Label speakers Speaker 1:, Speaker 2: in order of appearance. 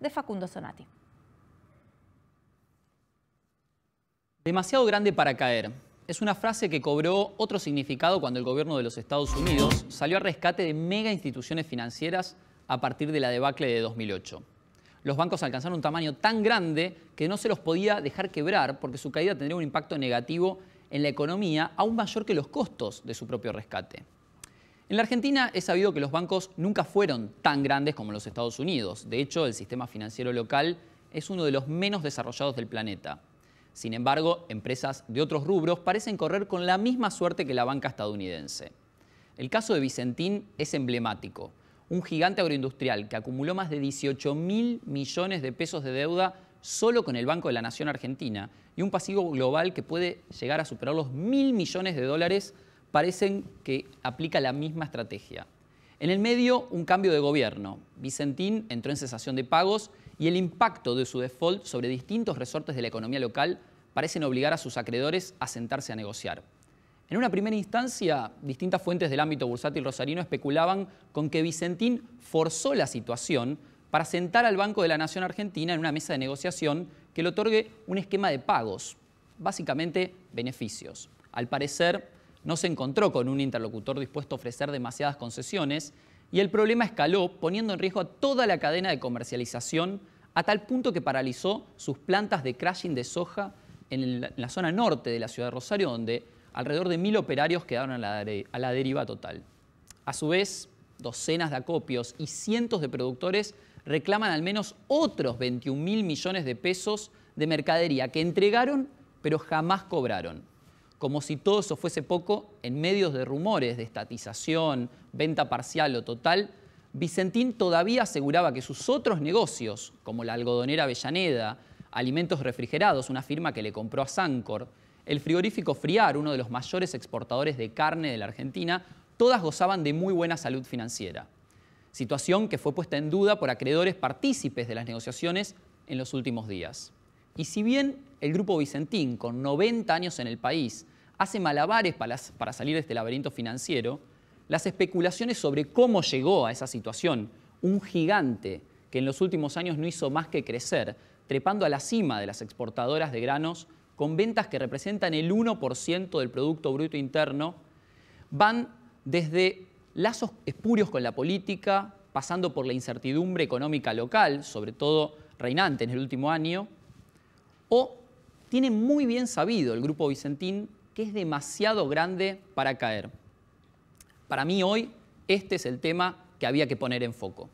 Speaker 1: de Facundo Sonati. Demasiado grande para caer. Es una frase que cobró otro significado cuando el gobierno de los Estados Unidos salió a rescate de mega instituciones financieras a partir de la debacle de 2008. Los bancos alcanzaron un tamaño tan grande que no se los podía dejar quebrar porque su caída tendría un impacto negativo en la economía aún mayor que los costos de su propio rescate. En la Argentina es sabido que los bancos nunca fueron tan grandes como los Estados Unidos. De hecho, el sistema financiero local es uno de los menos desarrollados del planeta. Sin embargo, empresas de otros rubros parecen correr con la misma suerte que la banca estadounidense. El caso de Vicentín es emblemático. Un gigante agroindustrial que acumuló más de 18 mil millones de pesos de deuda solo con el Banco de la Nación Argentina y un pasivo global que puede llegar a superar los mil millones de dólares parecen que aplica la misma estrategia. En el medio, un cambio de gobierno. Vicentín entró en cesación de pagos y el impacto de su default sobre distintos resortes de la economía local parecen obligar a sus acreedores a sentarse a negociar. En una primera instancia, distintas fuentes del ámbito bursátil rosarino especulaban con que Vicentín forzó la situación para sentar al Banco de la Nación Argentina en una mesa de negociación que le otorgue un esquema de pagos, básicamente beneficios. Al parecer, no se encontró con un interlocutor dispuesto a ofrecer demasiadas concesiones y el problema escaló poniendo en riesgo a toda la cadena de comercialización a tal punto que paralizó sus plantas de crashing de soja en, la zona norte de la ciudad de Rosario, donde alrededor de mil operarios quedaron a la, a la deriva total. A su vez, docenas de acopios y cientos de productores reclaman al menos otros 21 mil millones de pesos de mercadería que entregaron pero jamás cobraron como si todo eso fuese poco, en medios de rumores de estatización, venta parcial o total, Vicentín todavía aseguraba que sus otros negocios, como la algodonera Avellaneda, alimentos refrigerados, una firma que le compró a Sancor, el frigorífico Friar, uno de los mayores exportadores de carne de la Argentina, todas gozaban de muy buena salud financiera. Situación que fue puesta en duda por acreedores partícipes de las negociaciones en los últimos días. Y si bien el grupo Vicentín, con 90 años en el país, hace malabares para, salir de este laberinto financiero, las especulaciones sobre cómo llegó a esa situación un gigante que en los últimos años no hizo más que crecer, trepando a la cima de las exportadoras de granos, con ventas que representan el 1% del Producto Bruto Interno, van desde lazos espurios con la política, pasando por la incertidumbre económica local, sobre todo reinante en el último año, o tiene muy bien sabido el grupo Vicentín que es demasiado grande para caer. Para mí hoy este es el tema que había que poner en foco.